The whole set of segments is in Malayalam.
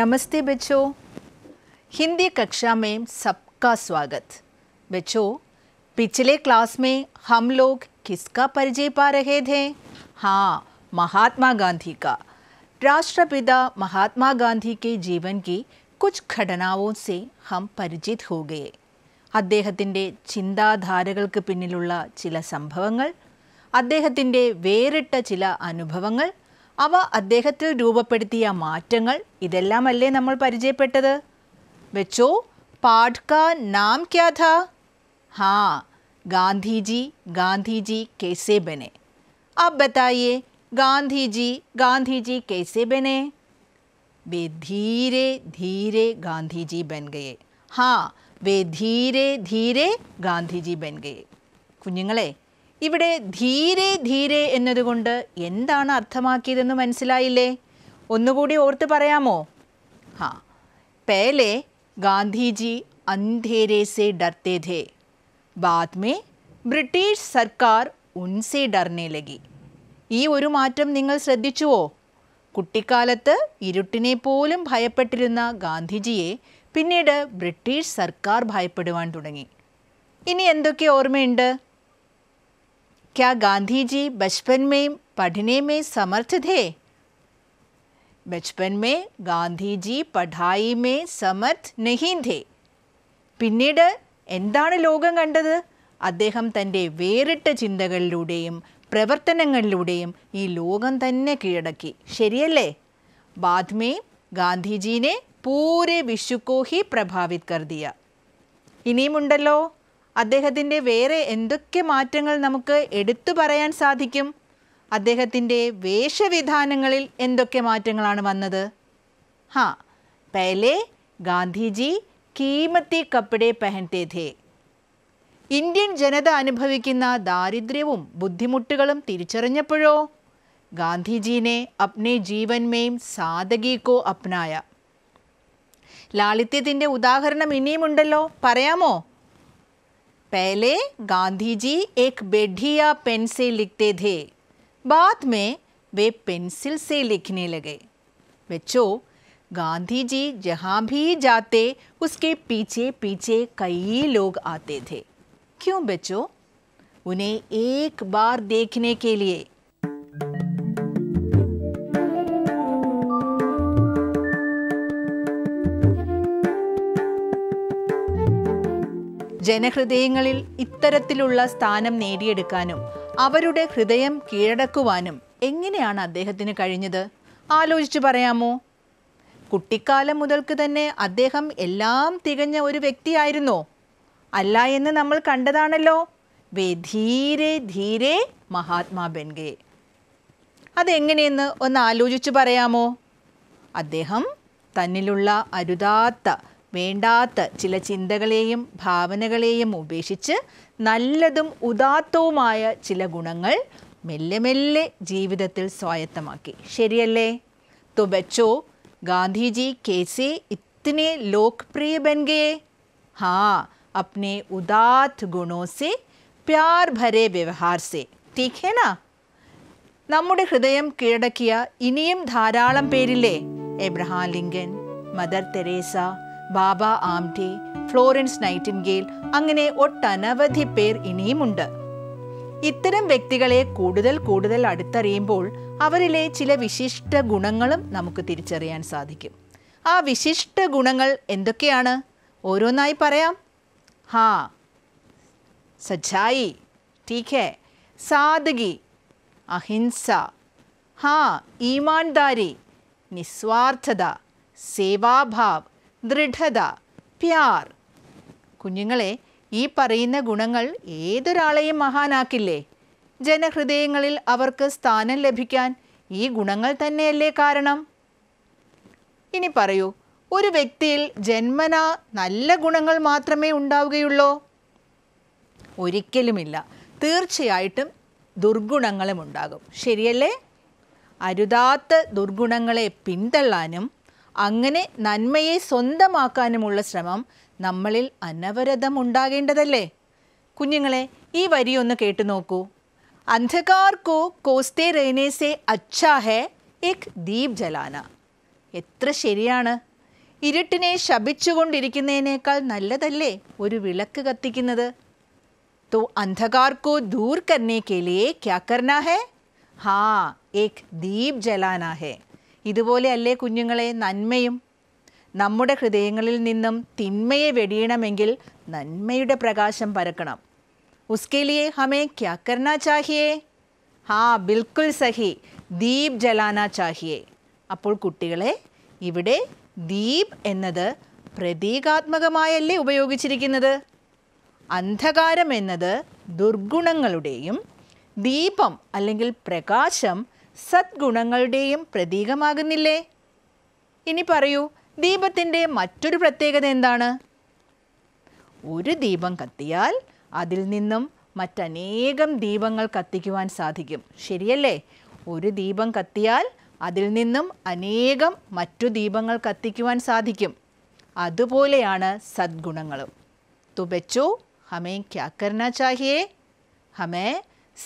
नमस्ते बच्चों हिंदी कक्षा में सबका स्वागत बच्चों पिछले क्लास में हम लोग किसका परिचय पा रहे थे हाँ महात्मा गांधी का राष्ट्रपिता महात्मा गांधी के जीवन की कुछ घटनाओं से हम परिचित हो गए അദ്ദേഹത്തിൻ്റെ ചിന്താധാരകൾക്ക് പിന്നിലുള്ള ചില സംഭവങ്ങൾ അദ്ദേഹത്തിൻ്റെ വേറിട്ട ചില അനുഭവങ്ങൾ അവ അദ്ദേഹത്തിൽ രൂപപ്പെടുത്തിയ മാറ്റങ്ങൾ ഇതെല്ലാമല്ലേ നമ്മൾ പരിചയപ്പെട്ടത് വെച്ചോ പാഠ്ക നാം ക്യാ ഥാ ഹാ ഗാന്ധിജി ഗാന്ധിജി കേസേ ബനെ अब बताइए ഗാന്ധിജി ഗാന്ധിജി गांधी ബനെ कैसे बने वे धीरे धीरे गांधी जी बन गए हाँ वे धीरे धीरे ഗാന്ധിജി ബൻ ഗേ കുഞ്ഞുങ്ങളെ ഇവിടെ ധീരെ ധീരെ എന്നതുകൊണ്ട് എന്താണ് അർത്ഥമാക്കിയതെന്ന് മനസ്സിലായില്ലേ ഒന്നുകൂടി ഓർത്ത് പറയാമോ ഹാ പേലെ ഗാന്ധിജി അന്ധേരെ സെ ഡർത്തേ ധേ ബാദ് ബ്രിട്ടീഷ് സർക്കാർ ഉൻസെ ഡർനേ ലഗി ഈ ഒരു മാറ്റം നിങ്ങൾ ശ്രദ്ധിച്ചുവോ കുട്ടിക്കാലത്ത് ഇരുട്ടിനെ പോലും ഭയപ്പെട്ടിരുന്ന ഗാന്ധിജിയെ പിന്നീട് ബ്രിട്ടീഷ് സർക്കാർ ഭയപ്പെടുവാൻ തുടങ്ങി ഇനി എന്തൊക്കെ ഓർമ്മയുണ്ട് क्या गांधी जी बचपन में पढ़ने में समर्थ थे ബച്ച്പൻ മേ ഗാന്ധിജി പഠായി മേ സമർത്ഥ് നഹീൻ ഥേ പിന്നീട് എന്താണ് ലോകം കണ്ടത് അദ്ദേഹം തൻ്റെ വേറിട്ട ചിന്തകളിലൂടെയും പ്രവർത്തനങ്ങളിലൂടെയും ഈ ലോകം തന്നെ കീഴടക്കി ശരിയല്ലേ ബാദ്മേ ഗാന്ധിജീനെ പൂരെ വിശുക്കോഹി പ്രഭാവിത് കർദിയ ഇനിയുമുണ്ടല്ലോ അദ്ദേഹത്തിൻ്റെ വേറെ എന്തൊക്കെ മാറ്റങ്ങൾ നമുക്ക് എടുത്തു പറയാൻ സാധിക്കും അദ്ദേഹത്തിൻ്റെ വേഷവിധാനങ്ങളിൽ എന്തൊക്കെ മാറ്റങ്ങളാണ് വന്നത് ഹാ പേലെ ഗാന്ധിജി കീമത്തി കപ്പടെ പെഹൻതേ ധേ ഇന്ത്യൻ ജനത അനുഭവിക്കുന്ന ദാരിദ്ര്യവും ബുദ്ധിമുട്ടുകളും തിരിച്ചറിഞ്ഞപ്പോഴോ ഗാന്ധിജീനെ അപ്നെ ജീവന്മേയും സാധകിക്കോ അപ്നായ ലാളിത്യത്തിൻ്റെ ഉദാഹരണം ഇനിയുമുണ്ടല്ലോ പറയാമോ पहले गांधी जी एक बेढ़ी या पेन से लिखते थे बाद में वे पेंसिल से लिखने लगे बच्चों गांधी जी जहाँ भी जाते उसके पीछे पीछे कई लोग आते थे क्यों बच्चों उन्हें एक बार देखने के लिए ജനഹൃദയങ്ങളിൽ ഇത്തരത്തിലുള്ള സ്ഥാനം നേടിയെടുക്കാനും അവരുടെ ഹൃദയം കീഴടക്കുവാനും എങ്ങനെയാണ് അദ്ദേഹത്തിന് കഴിഞ്ഞത് ആലോചിച്ച് പറയാമോ കുട്ടിക്കാലം മുതൽക്ക് തന്നെ അദ്ദേഹം എല്ലാം തികഞ്ഞ ഒരു വ്യക്തിയായിരുന്നോ അല്ല എന്ന് നമ്മൾ കണ്ടതാണല്ലോ വേ ധീരെ ധീരെ മഹാത്മാ ബെൻഗെ അതെങ്ങനെയെന്ന് ഒന്ന് ആലോചിച്ച് പറയാമോ അദ്ദേഹം തന്നിലുള്ള അരുതാത്ത വേണ്ടാത്ത ചില ചിന്തകളെയും ഭാവനകളെയും ഉപേക്ഷിച്ച് നല്ലതും ഉദാത്തവുമായ ചില ഗുണങ്ങൾ മെല്ലെ മെല്ലെ ജീവിതത്തിൽ സ്വായത്തമാക്കി ശരിയല്ലേ तो बच्चों गांधी जी कैसे इतने लोकप्रिय बन गए हाँ अपने ഗുണോ സെ പ്യാർ ഭരേ വ്യവഹാർ സെ ठीक है ना നമ്മുടെ ഹൃദയം കീഴടക്കിയ ഇനിയും ധാരാളം പേരില്ലേ Abraham Lincoln Mother Teresa Baba Amte Florence Nightingale അങ്ങനെ ഒട്ടനവധി പേർ ഇനിയുമുണ്ട് ഇത്തരം വ്യക്തികളെ കൂടുതൽ കൂടുതൽ അടുത്തറിയുമ്പോൾ അവരിലെ ചില വിശിഷ്ട ഗുണങ്ങളും നമുക്ക് തിരിച്ചറിയാൻ സാധിക്കും ആ വിശിഷ്ട ഗുണങ്ങൾ എന്തൊക്കെയാണ് ഓരോന്നായി പറയാം ഹാ സജായി ടീക്ക് സാദഗി അഹിംസ ഹാ ഈമാൻദാരി നിസ്വാർത്ഥത സേവാഭാവ് ദൃഢത പ്യാർ കുഞ്ഞുങ്ങളെ ഈ പറയുന്ന ഗുണങ്ങൾ ഏതൊരാളെയും മഹാനാക്കില്ലേ ജനഹൃദയങ്ങളിൽ അവർക്ക് സ്ഥാനം ലഭിക്കാൻ ഈ ഗുണങ്ങൾ തന്നെയല്ലേ കാരണം ഇനി പറയൂ ഒരു വ്യക്തിയിൽ ജന്മന നല്ല ഗുണങ്ങൾ മാത്രമേ ഉണ്ടാവുകയുള്ളൂ ഒരിക്കലുമില്ല തീർച്ചയായിട്ടും ദുർഗുണങ്ങളും ഉണ്ടാകും ശരിയല്ലേ അരുതാത്ത ദുർഗുണങ്ങളെ പിന്തള്ളാനും അങ്ങനെ നന്മയെ സ്വന്തമാക്കാനുമുള്ള ശ്രമം നമ്മളിൽ അനവരതം ഉണ്ടാകേണ്ടതല്ലേ കുഞ്ഞുങ്ങളെ ഈ വരിയൊന്ന് കേട്ടു നോക്കൂ അന്ധകാർ കോ കോസ്തേ റേനേസെ അച്ഛാ ഹെ എക് ദീപ് ജലാന എത്ര ശരിയാണ് ഇരുട്ടിനെ ശപിച്ചുകൊണ്ടിരിക്കുന്നതിനേക്കാൾ നല്ലതല്ലേ ഒരു വിളക്ക് കത്തിക്കുന്നത് തോ अंधकार को दूर करने के लिए क्या करना है हाँ एक दीप ഇതുപോലെയല്ലേ കുഞ്ഞുങ്ങളെ നന്മയും നമ്മുടെ ഹൃദയങ്ങളിൽ നിന്നും തിന്മയെ വെടിയണമെങ്കിൽ നന്മയുടെ പ്രകാശം പരക്കണം ഉസ്കേലിയെ ഹമേ ക്യാക്കർണ കർണ ചാഹിയേ ഹാ ബിൽക്കുൽ സഹി ദീപ് ജലാന ചാഹിയേ അപ്പോൾ കുട്ടികളെ ഇവിടെ ദീപ് എന്നത് പ്രതീകാത്മകമായല്ലേ ഉപയോഗിച്ചിരിക്കുന്നത് അന്ധകാരം എന്നത് ദുർഗുണങ്ങളുടെയും ദീപം അല്ലെങ്കിൽ പ്രകാശം സദ്ഗുണങ്ങളുടെയും പ്രതീകമാകുന്നില്ലേ ഇനി പറയൂ ദീപത്തിൻ്റെ മറ്റൊരു പ്രത്യേകത എന്താണ് ഒരു ദീപം കത്തിയാൽ അതിൽ നിന്നും മറ്റനേകം ദീപങ്ങൾ കത്തിക്കുവാൻ സാധിക്കും ശരിയല്ലേ ഒരു ദീപം കത്തിയാൽ അതിൽ നിന്നും അനേകം മറ്റു ദീപങ്ങൾ കത്തിക്കുവാൻ സാധിക്കും അതുപോലെയാണ് സദ്ഗുണങ്ങളും तो ഹമേ हमें ചാഹിയേ ഹമേ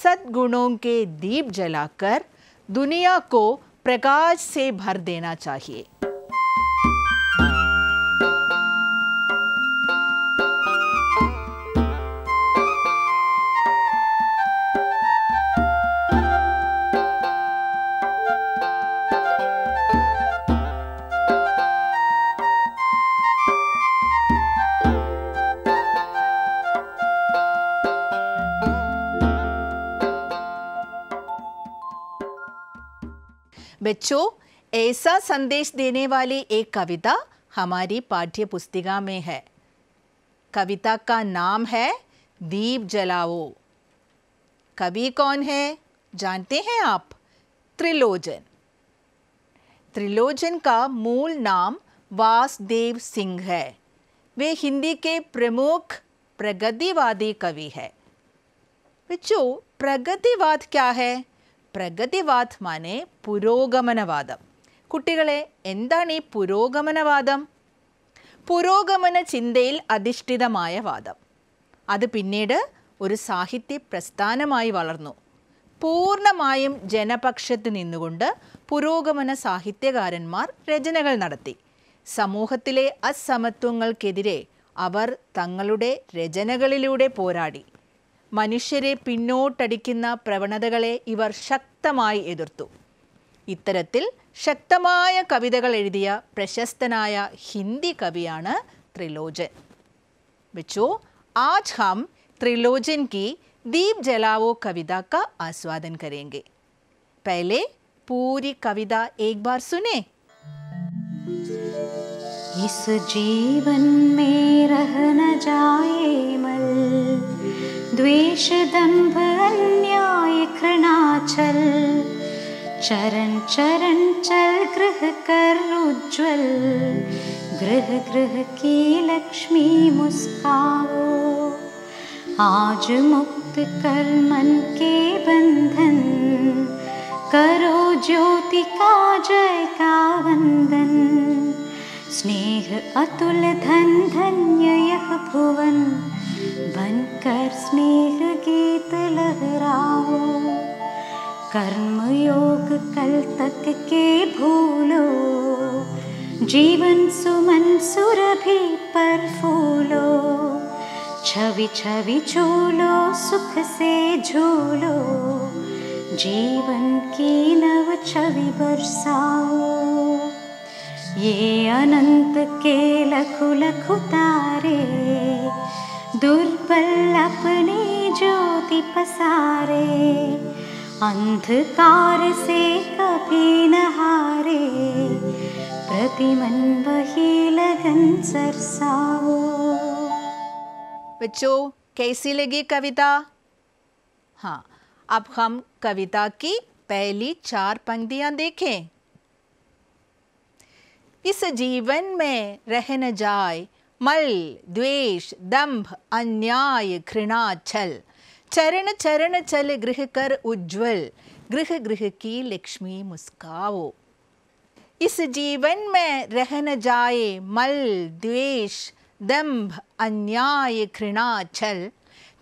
चाहिए ദീപ് ജലാക്കർ दुनिया को प्रकाश से भर देना चाहिए बच्चों ऐसा संदेश देने वाली एक कविता हमारी पाठ्य पुस्तिका में है कविता का नाम है दीप जलाओ कवि कौन है जानते हैं आप त्रिलोचन त्रिलोचन का मूल नाम वासदेव सिंह है वे हिंदी के प्रमुख प्रगतिवादी कवि है बच्चों प्रगतिवाद क्या है പ്രഗതിവാദ് മാനെ പുരോഗമനവാദം കുട്ടികളെ എന്താണ് ഈ പുരോഗമനവാദം പുരോഗമന ചിന്തയിൽ അധിഷ്ഠിതമായ വാദം അത് പിന്നീട് ഒരു സാഹിത്യ പ്രസ്ഥാനമായി വളർന്നു പൂർണ്ണമായും ജനപക്ഷത്ത് നിന്നുകൊണ്ട് പുരോഗമന സാഹിത്യകാരന്മാർ രചനകൾ നടത്തി സമൂഹത്തിലെ അസമത്വങ്ങൾക്കെതിരെ അവർ തങ്ങളുടെ രചനകളിലൂടെ പോരാടി മനുഷ്യരെ പിന്നോട്ടടിക്കുന്ന പ്രവണതകളെ ഇവർ ശക്തമായി എതിർത്തു ഇത്തരത്തിൽ ശക്തമായ കവിതകൾ എഴുതിയ പ്രശസ്തനായ ഹിന്ദി കവിയാണ് ത്രിലോചൻ ബച്ചോ ആജ് ഹം ത്രിലോചൻ കി ദീപ് ജലാവോ കവിത ക ആസ്വാദൻ കരേങ്കെ പേലെ പൂരി കവിത ഏക് ബാർ സുനേ इस जीवन में रह जाए मल द्वेषदम्भन्यायकृणाचल् चरन् चरन् चल् गृह करुज्ज्वल् गृह गृह की लक्ष्मी मुस्कावो आज मुक्त कर मन के बंधन करो ज्योति का जय का वंदन स्नेह अतुल धन धन्य यह भुवन बनकर स्नेह गीत लहराओ कर्म योग कल तक के भूलो जीवन सुमन सुर भी पर फूलो छवि छवि झूलो सुख से झूलो जीवन की नव छवि बरसाओ ये अनंत के लखु लखु तारे दुर्बल अपने ज्योति पसारे अंधकार से कभी न हारे प्रतिमन वही लगन सरसाओ बच्चों कैसी लगी कविता हाँ अब हम कविता की पहली चार पंक्तियां देखें इस जीवन में रह न जाए मल द्वेष दंभ अन्याय घृणा छल चरण चरण चल गृह कर उज्जवल गृह गृह की लक्ष्मी मुस्काओ इस जीवन में रह न जाए मल द्वेष दंभ अन्याय घृणा छल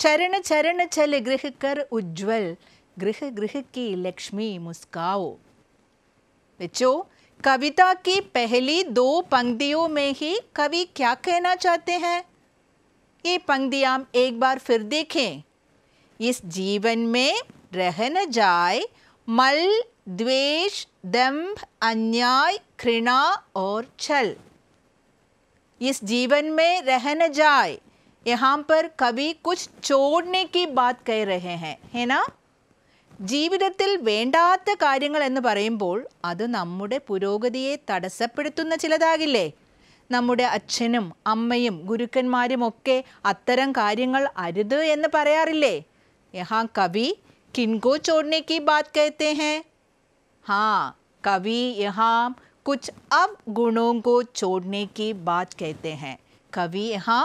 चरण चरण चल गृह कर उज्जवल गृह गृह की लक्ष्मी मुस्काओ बच्चों कविता की पहली दो पंक्तियों में ही कवि क्या कहना चाहते हैं ये पंक्तियाँ एक बार फिर देखें इस जीवन में रह न जाए मल द्वेष दम्भ अन्याय घृणा और छल इस जीवन में रह न जाए यहाँ पर कवि कुछ छोड़ने की बात कह रहे हैं है ना ജീവിതത്തിൽ വേണ്ടാത്ത കാര്യങ്ങൾ എന്ന് പറയുമ്പോൾ അത് നമ്മുടെ പുരോഗതിയെ തടസ്സപ്പെടുത്തുന്ന ചിലതാകില്ലേ നമ്മുടെ അച്ഛനും അമ്മയും ഗുരുക്കന്മാരും ഒക്കെ അത്തരം കാര്യങ്ങൾ അരുത് എന്ന് പറയാറില്ലേ യഹാ കവി കിൻകോ ചോഡ്നെ കി ബാത് കഹത്തെ ഹേ ഹാ കവി യഹാ കുച്ച് അബ് ഗുണോങ്കോ കോ ചോഡ്നെ ബാത് കഹത്തെ ഹേ കവി യഹാ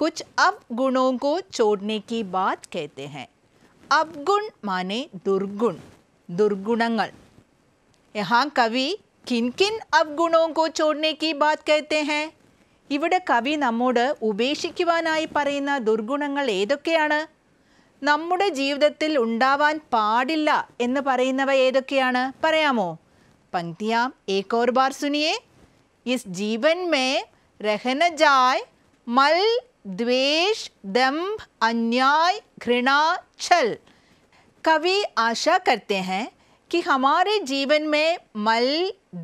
कुछ അബ് ഗുണോങ്കോ को छोड़ने की बात कहते हैं അബ്ഗുൺ മാനെ ദുർഗുൺ ദുർഗുണങ്ങൾ യഹാ കവി കിൻ കിൻ അബ്ഗുണോ കോ ചോടനെ കി ബാത് കഹത്തെ ഹേ ഇവിടെ കവി നമ്മോട് ഉപേക്ഷിക്കുവാനായി പറയുന്ന ദുർഗുണങ്ങൾ ഏതൊക്കെയാണ് നമ്മുടെ ജീവിതത്തിൽ ഉണ്ടാവാൻ പാടില്ല എന്ന് പറയുന്നവ ഏതൊക്കെയാണ് പറയാമോ പങ്ക്തിയാം ഏകോർ ബാർ സുനിയെ ഇസ് ജീവൻ മേ രഹനജായ് മൽ द्वेष दम्भ अन्याय घृणा छल कवि आशा करते हैं कि हमारे जीवन में मल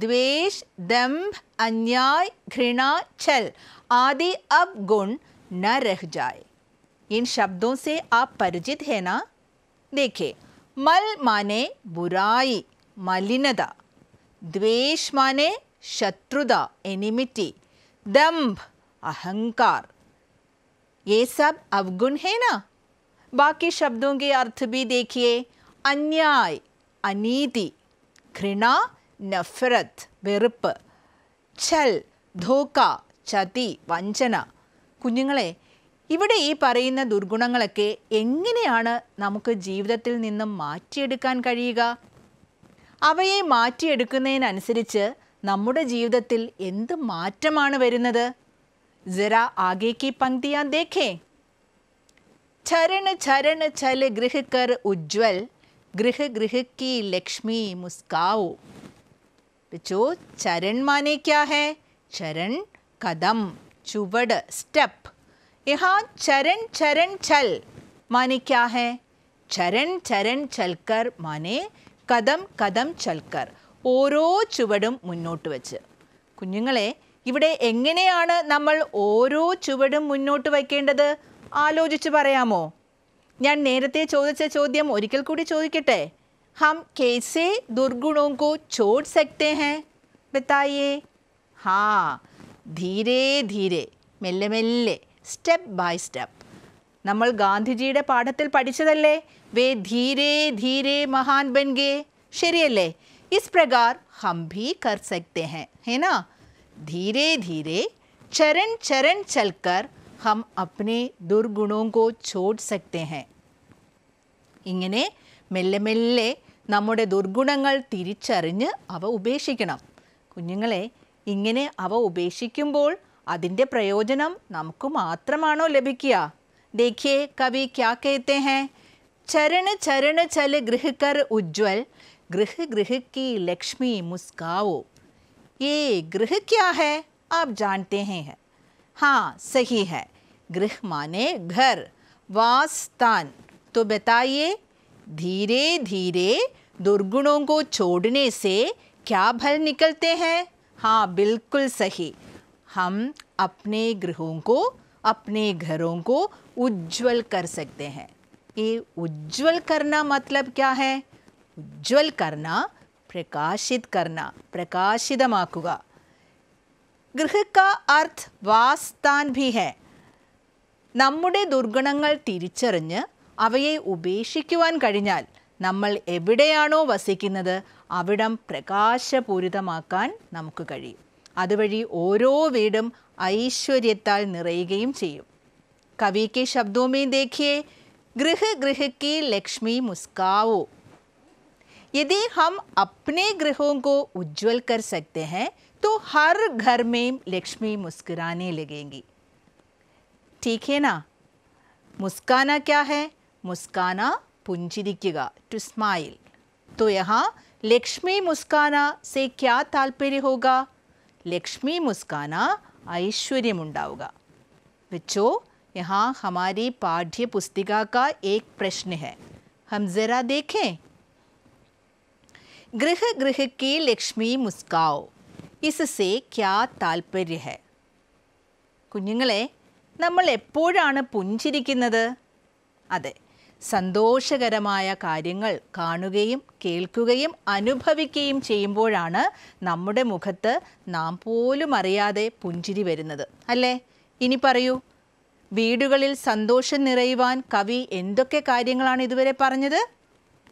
द्वेष दम्भ अन्याय घृणा छल आदि अब गुण न रह जाए इन शब्दों से आप परिचित हैं ना देखिए मल माने बुराई मलिनता द्वेष माने शत्रुता एनिमिटी दम्भ अहंकार ये सब अवगुण है ना बाकी शब्दों के अर्थ भी देखिए अन्याय अनीति घृणा नफरत വെറുപ്പ് छल धोखा ചതി വഞ്ചന കുഞ്ഞുങ്ങളെ ഇവിടെ ഈ പറയുന്ന ദുർഗുണങ്ങളൊക്കെ എങ്ങനെയാണ് നമുക്ക് ജീവിതത്തിൽ നിന്നും മാറ്റിയെടുക്കാൻ കഴിയുക അവയെ മാറ്റിയെടുക്കുന്നതിനനുസരിച്ച് നമ്മുടെ ജീവിതത്തിൽ എന്ത് മാറ്റമാണ് വരുന്നത് जरा आगे की पंक्तियां देखें छरण छरण छल गृह कर उज्जवल गृह गृह की लक्ष्मी मुस्काओ बच्चो चरण माने क्या है चरण कदम चुवड़ स्टेप यहाँ चरण चरण चल माने क्या है चरण चरण चलकर माने कदम कदम चलकर ഓരോ ചുവടും मोटे कुे ఇവിടെ ఎగ్నేయాన నమల్ ఓరో చువడు మున్నోట్టు వెక్కేండదు ఆలోచిచి బరయమో నేను నేరతే జోదించా జోద్యం ఒరికల్కూడి జోదికెటే హమ్ కేసే దుర్గుణోంకో చోడ్ సక్తే హే బతాయే హా ధీరే ధీరే మెల్ల మెల్ల స్టెప్ బై స్టెప్ నమల్ గాంధీజీడే పాడతల్ పడిచదల్లే వే ధీరే ధీరే మహాన్ బెన్గే శరియలే ఇస్ ప్రగర్ హమ్ భీ కర్ సక్తే హే హేనా धीरे धीरे चरण चरण चलकर हम अपने ദുർഗുണവും കോ छोड़ सकते हैं ഇങ്ങനെ മെല്ലെ മെല്ലെ നമ്മുടെ ദുർഗുണങ്ങൾ തിരിച്ചറിഞ്ഞ് അവ ഉപേക്ഷിക്കണം കുഞ്ഞുങ്ങളെ ഇങ്ങനെ അവ ഉപേക്ഷിക്കുമ്പോൾ അതിൻ്റെ പ്രയോജനം നമുക്ക് മാത്രമാണോ ലഭിക്കുക ദേഖിയേ കവി ക്യാ കേത്തെ ഹേ ചരണ ചരണ ചല ഗൃഹകർ ഉജ്വൽ ഗൃഹ ഗൃഹ കി ലക്ഷ്മി മുസ്കാവോ ये गृह क्या है आप जानते हैं हैं हाँ सही है गृह माने घर वास स्थान तो बताइए धीरे धीरे दुर्गुणों को छोड़ने से क्या भर निकलते हैं हाँ बिल्कुल सही हम अपने गृहों को अपने घरों को उज्जवल कर सकते हैं ये उज्जवल करना मतलब क्या है उज्जवल करना പ്രകാശിത് കർണ പ്രകാശിതമാക്കുക ഗൃഹക്ക അർത്ഥ് വാസ്താൻ ഭി ഹെ നമ്മുടെ ദുർഗുണങ്ങൾ തിരിച്ചറിഞ്ഞ് അവയെ ഉപേക്ഷിക്കുവാൻ കഴിഞ്ഞാൽ നമ്മൾ എവിടെയാണോ വസിക്കുന്നത് അവിടം പ്രകാശപൂരിതമാക്കാൻ നമുക്ക് കഴിയും അതുവഴി ഓരോ വീടും ഐശ്വര്യത്താൽ നിറയുകയും ചെയ്യും കവി കെ ശബ്ദോമേ ദേഖിയേ ഗൃഹ ഗൃഹയ്ക്ക് ലക്ഷ്മി മുസ്കാവോ यदि हम अपने ग्रहों को उज्जवल कर सकते हैं तो हर घर में लक्ष्मी मुस्कुराने लगेंगी ठीक है ना मुस्काना क्या है मुस्काना पुंजिरिक्कुക टू स्माइल तो यहाँ लक्ष्मी मुस्काना से क्या तात्पर्य होगा लक्ष्मी मुस्काना ऐश्वर्य होगा बच्चों यहाँ हमारी पाठ्य पुस्तिका का एक प्रश्न है हम ज़रा देखें गृह गृह की ലക്ഷ്മി മുസ്കാവ് ഇസസെ ക്യാ താൽപര്യ കുഞ്ഞുങ്ങളെ നമ്മൾ എപ്പോഴാണ് പുഞ്ചിരിക്കുന്നത് അതെ സന്തോഷകരമായ കാര്യങ്ങൾ കാണുകയും കേൾക്കുകയും അനുഭവിക്കുകയും ചെയ്യുമ്പോഴാണ് നമ്മുടെ മുഖത്ത് നാം പോലും അറിയാതെ പുഞ്ചിരി വരുന്നത് അല്ലേ ഇനി പറയൂ വീടുകളിൽ സന്തോഷം നിറയുവാൻ കവി എന്തൊക്കെ കാര്യങ്ങളാണ് ഇതുവരെ പറഞ്ഞത്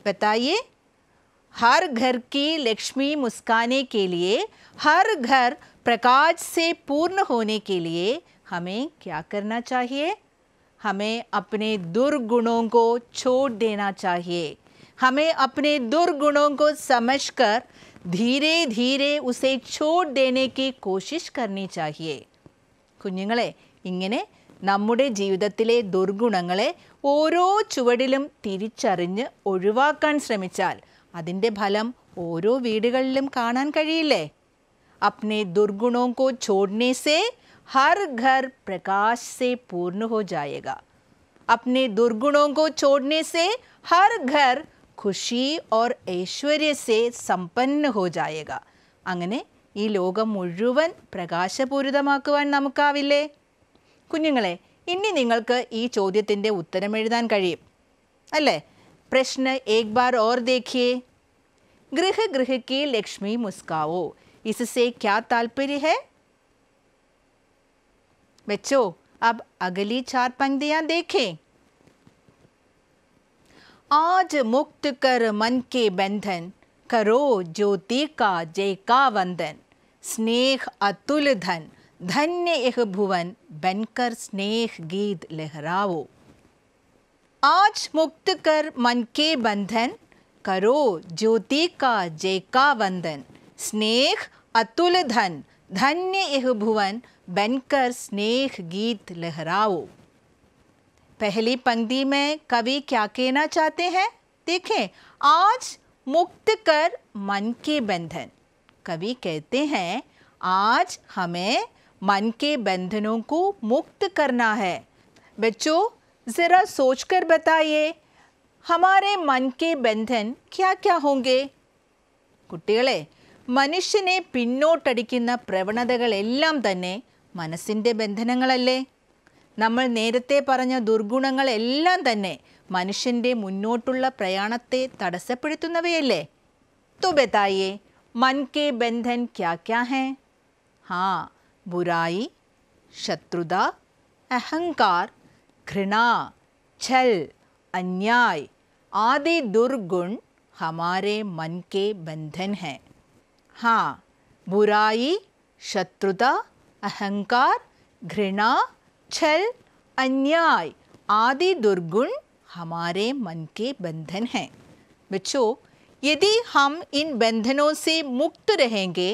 ബത്തായിയേ हर घर की लक्ष्मी मुस्काने के लिए हर घर प्रकाश से पूर्ण होने के लिए हमें क्या करना चाहिए हमें अपने दुर्गुणों को छोड़ देना चाहिए हमें अपने दुर्गुणों को समझकर धीरे धीरे उसे छोड़ देने की कोशिश करनी चाहिए कुे इंगे नम्बे जीवित दुर्गुण ओरों ചുവടിലും धीचा അതിൻ്റെ ഫലം ഓരോ വീടുകളിലും കാണാൻ കഴിയില്ലേ അപ്നെ ദുർഗുണോ കോ ചോഡ്നേസേ സേ ഹർ ഘർ പ്രകാശ് സേ പൂർണ്ണ ഹോ ജായക അപ്നെ ദുർഗുണോ കോ ചോഡ്നേസേ സേ ഹർ ഘർ ഖുഷി ഓർ ഐശ്വര്യ സേ സമ്പന്ന ഹോ ജായക അങ്ങനെ ഈ ലോകം മുഴുവൻ പ്രകാശപൂരിതമാക്കുവാൻ നമുക്കാവില്ലേ കുഞ്ഞുങ്ങളെ ഇനി നിങ്ങൾക്ക് ഈ ചോദ്യത്തിൻ്റെ ഉത്തരം എഴുതാൻ കഴിയും അല്ലേ प्रश्न एक बार और देखिए गृह गृह की लक्ष्मी मुस्काओ इससे क्या तात्पर्य है बच्चों अब अगली चार पंक्तियां देखें आज मुक्त कर मन के बंधन करो ज्योति का जय का वंदन स्नेह अतुल धन धन्य यह भुवन बनकर स्नेह गीत लहराओ आज मुक्त कर मन के बंधन करो ज्योति का जय का वंदन स्नेह अतुल धन धन्य यह भुवन बनकर स्नेह गीत लहराओ पहली पंक्ति में कवि क्या कहना चाहते हैं देखें आज मुक्त कर मन के बंधन कवि कहते हैं आज हमें मन के बंधनों को मुक्त करना है बच्चों ज़रा सोचकर बताइए ഹമാരെ മൻ കെ ബന്ധൻ ക്യാ ക്യാ ഹോങ്കെ കുട്ടികളെ മനുഷ്യനെ പിന്നോട്ടടിക്കുന്ന പ്രവണതകളെല്ലാം തന്നെ മനസ്സിൻ്റെ ബന്ധനങ്ങളല്ലേ നമ്മൾ നേരത്തെ പറഞ്ഞ ദുർഗുണങ്ങളെല്ലാം തന്നെ മനുഷ്യൻ്റെ മുന്നോട്ടുള്ള പ്രയാണത്തെ തടസ്സപ്പെടുത്തുന്നവയല്ലേ तो बताइए मन के बंधन क्या क्या हैं हाँ बुराई शत्रुता अहंकार घृणा छल अन्याय आदि दुर्गुण हमारे मन के बंधन हैं हाँ बुराई शत्रुता अहंकार घृणा छल अन्याय आदि दुर्गुण हमारे मन के बंधन हैं बच्चों यदि हम इन बंधनों से मुक्त रहेंगे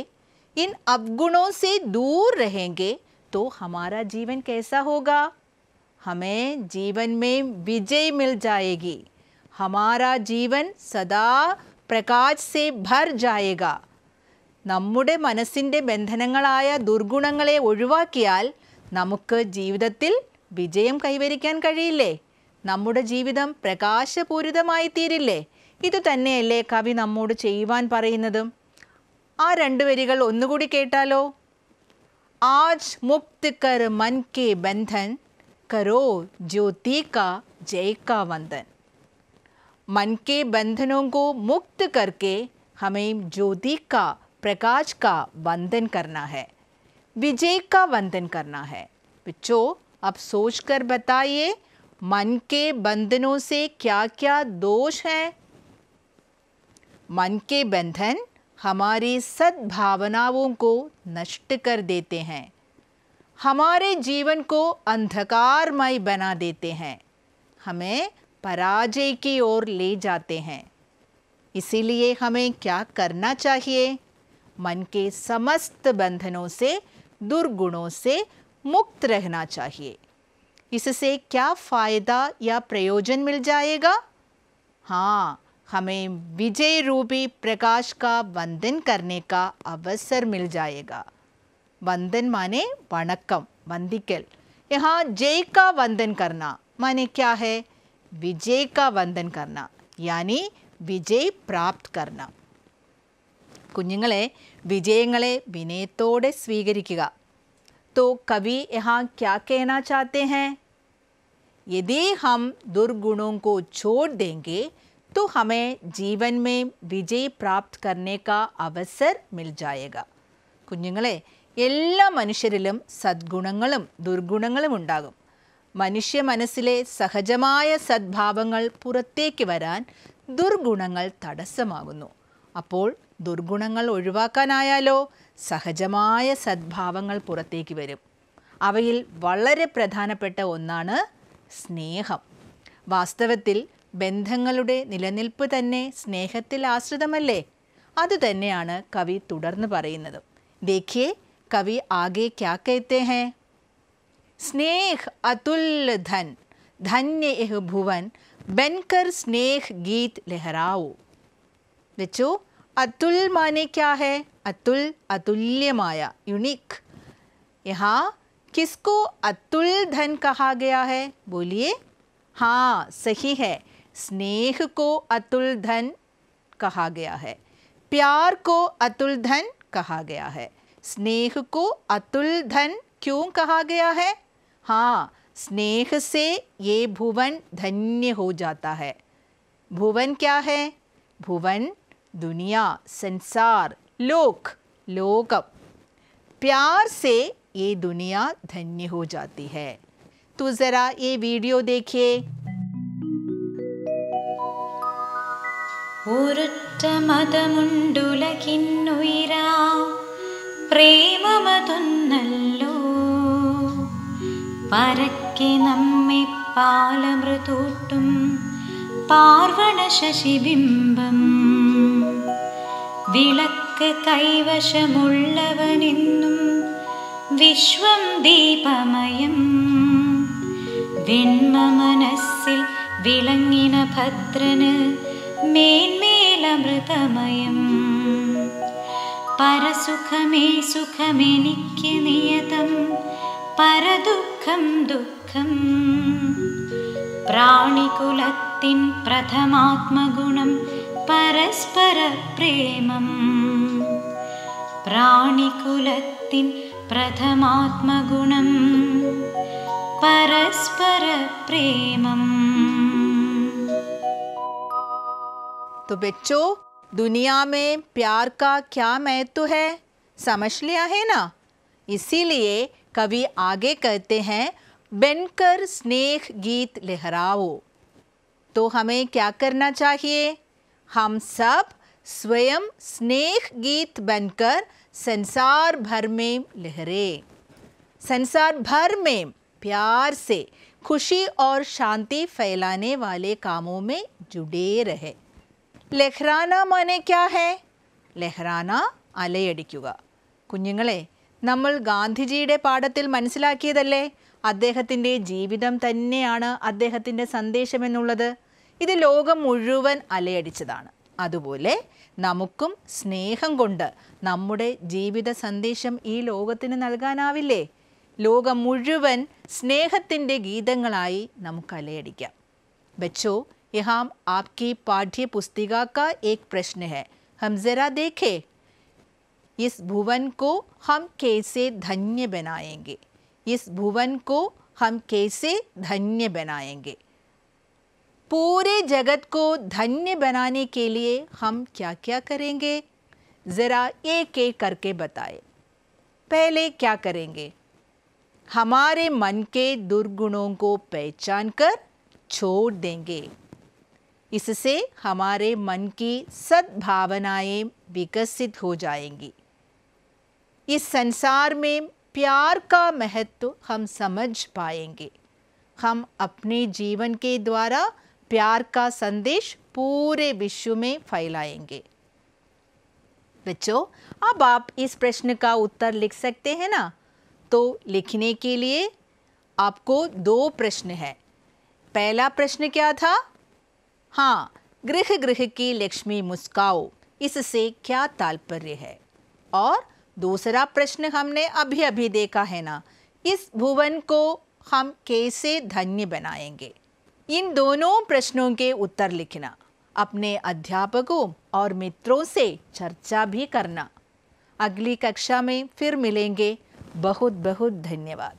इन अवगुणों से दूर रहेंगे तो हमारा जीवन कैसा होगा हमें जीवन में विजय मिल जाएगी हमारा जीवन सदा പ്രകാശ് से ഭർ ജായക നമ്മുടെ മനസ്സിൻ്റെ ബന്ധനങ്ങളായ ദുർഗുണങ്ങളെ ഒഴിവാക്കിയാൽ നമുക്ക് ജീവിതത്തിൽ വിജയം കൈവരിക്കാൻ കഴിയില്ലേ നമ്മുടെ ജീവിതം പ്രകാശപൂരിതമായി തീരില്ലേ ഇതുതന്നെയല്ലേ കവി നമ്മോട് ചെയ്യുവാൻ പറയുന്നതും ആ രണ്ട് വരികൾ ഒന്നുകൂടി കേട്ടാലോ ആജ് മുക്ത് കർ മൻ കെ ബന്ധൻ करो ज्योति का जय का वंदन मन के बंधनों को मुक्त करके हमें ज्योति का प्रकाश का वंदन करना है विजय का वंदन करना है बच्चों अब सोच कर बताइए मन के बंधनों से क्या क्या दोष हैं मन के बंधन हमारी सद्भावनाओं को नष्ट कर देते हैं हमारे जीवन को अंधकारमय बना देते हैं हमें पराजय की ओर ले जाते हैं इसीलिए हमें क्या करना चाहिए मन के समस्त बंधनों से दुर्गुणों से मुक्त रहना चाहिए इससे क्या फ़ायदा या प्रयोजन मिल जाएगा हाँ हमें विजय रूपी प्रकाश का वंदन करने का अवसर मिल जाएगा वंदन माने वणकम वंदिकल यहाँ जय का वंदन करना माने क्या है विजय का वंदन करना यानी विजय प्राप्त करना कुंजे विजय विनयतोड़ സ്വീകരിക്കുക तो कवि यहाँ क्या कहना चाहते हैं यदि हम दुर्गुणों को छोड़ देंगे तो हमें जीवन में विजय प्राप्त करने का अवसर मिल जाएगा കുഞ്ഞുങ്ങളെ എല്ലാ മനുഷ്യരിലും സദ്ഗുണങ്ങളും ദുർഗുണങ്ങളും ഉണ്ടാകും മനുഷ്യ മനസ്സിലെ സഹജമായ സദ്ഭാവങ്ങൾ പുറത്തേക്ക് വരാൻ ദുർഗുണങ്ങൾ തടസ്സമാകുന്നു അപ്പോൾ ദുർഗുണങ്ങൾ ഒഴിവാക്കാനായാലോ സഹജമായ സദ്ഭാവങ്ങൾ പുറത്തേക്ക് വരും അവയിൽ വളരെ പ്രധാനപ്പെട്ട ഒന്നാണ് സ്നേഹം വാസ്തവത്തിൽ ബന്ധങ്ങളുടെ നിലനിൽപ്പ് തന്നെ സ്നേഹത്തിൽ ആശ്രിതമല്ലേ അതുതന്നെയാണ് കവി തുടർന്ന് പറയുന്നത് ദേഖിയേ कवि आगे क्या कहते हैं स्नेह अतुल धन धन्य यह भुवन बनकर स्नेह गीत लहराओ बच्चो अतुल माने क्या है अतुल अतुल्य माया यूनिक यहाँ किसको अतुल धन कहा गया है बोलिए हाँ सही है स्नेह को अतुल धन कहा गया है प्यार को अतुल धन कहा गया है स्नेह को अतुल धन क्यों कहा गया है हाँ स्नेह से ये भुवन धन्य हो जाता है भुवन क्या है भुवन दुनिया संसार लोक लोकम प्यार से ये दुनिया धन्य हो जाती है तो ज़रा ये वीडियो देखिए ഉരുറ്റമതമുണ്ടുലകിന്നുയിരാം പ്രേമമതൊന്നല്ലോ പരക്കെ നമ്മെ പാലമൃതൂട്ടും പാർവണ ശശിബിംബം വിളക്ക് കൈവശമുള്ളവനെന്നും വിശ്വം ദീപമയം വെണ്മ മനസ്സിൽ വിളങ്ങിന ഭദ്രന് മേന്മേലമൃതമയം പരസുഖമേ സുഖമെനിക്ക് നിയതം പരദുഃഖം ദുഃഖം പ്രാണികുലത്തിൻ പ്രഥമാത്മഗുണം പരസ്പര പ്രേമം പ്രാണികുലത്തിൻ പ്രഥമാത്മഗുണം പരസ്പര പ്രേമം तो बच्चों दुनिया में प्यार का क्या महत्व है समझ लिया है ना इसीलिए कवि आगे कहते हैं बनकर स्नेह गीत लहराओ तो हमें क्या करना चाहिए हम सब स्वयं स्नेह गीत बनकर संसार भर में लहरे संसार भर में प्यार से खुशी और शांति फैलाने वाले कामों में जुड़े रहे ലഹ്റാന മനെ ഹേ ലഹ്റാന അലയടിക്കുക കുഞ്ഞുങ്ങളെ നമ്മൾ ഗാന്ധിജിയുടെ പാഠത്തിൽ മനസ്സിലാക്കിയതല്ലേ അദ്ദേഹത്തിൻ്റെ ജീവിതം തന്നെയാണ് അദ്ദേഹത്തിൻ്റെ സന്ദേശമെന്നുള്ളത് ഇത് ലോകം മുഴുവൻ അലയടിച്ചതാണ് അതുപോലെ നമുക്കും സ്നേഹം കൊണ്ട് നമ്മുടെ ജീവിത സന്ദേശം ഈ ലോകത്തിന് നൽകാനാവില്ലേ ലോകം മുഴുവൻ സ്നേഹത്തിൻ്റെ ഗീതങ്ങളായി നമുക്ക് അലയടിക്കാം വെച്ചോ यहाँ आपकी पाठ्य पुस्तिका का एक प्रश्न है हम ज़रा देखें इस भुवन को हम कैसे धन्य बनाएंगे इस भुवन को हम कैसे धन्य बनाएंगे पूरे जगत को धन्य बनाने के लिए हम क्या क्या करेंगे ज़रा एक एक करके बताए पहले क्या करेंगे हमारे मन के दुर्गुणों को पहचान कर छोड़ देंगे इससे हमारे मन की सद्भावनाएं विकसित हो जाएंगी इस संसार में प्यार का महत्व हम समझ पाएंगे हम अपने जीवन के द्वारा प्यार का संदेश पूरे विश्व में फैलाएंगे बच्चों अब आप इस प्रश्न का उत्तर लिख सकते हैं ना तो लिखने के लिए आपको दो प्रश्न है पहला प्रश्न क्या था हाँ गृह गृह की लक्ष्मी मुस्काओ इससे क्या तात्पर्य है और दूसरा प्रश्न हमने अभी अभी देखा है ना इस भुवन को हम कैसे धन्य बनाएंगे इन दोनों प्रश्नों के उत्तर लिखना अपने अध्यापकों और मित्रों से चर्चा भी करना अगली कक्षा में फिर मिलेंगे बहुत बहुत धन्यवाद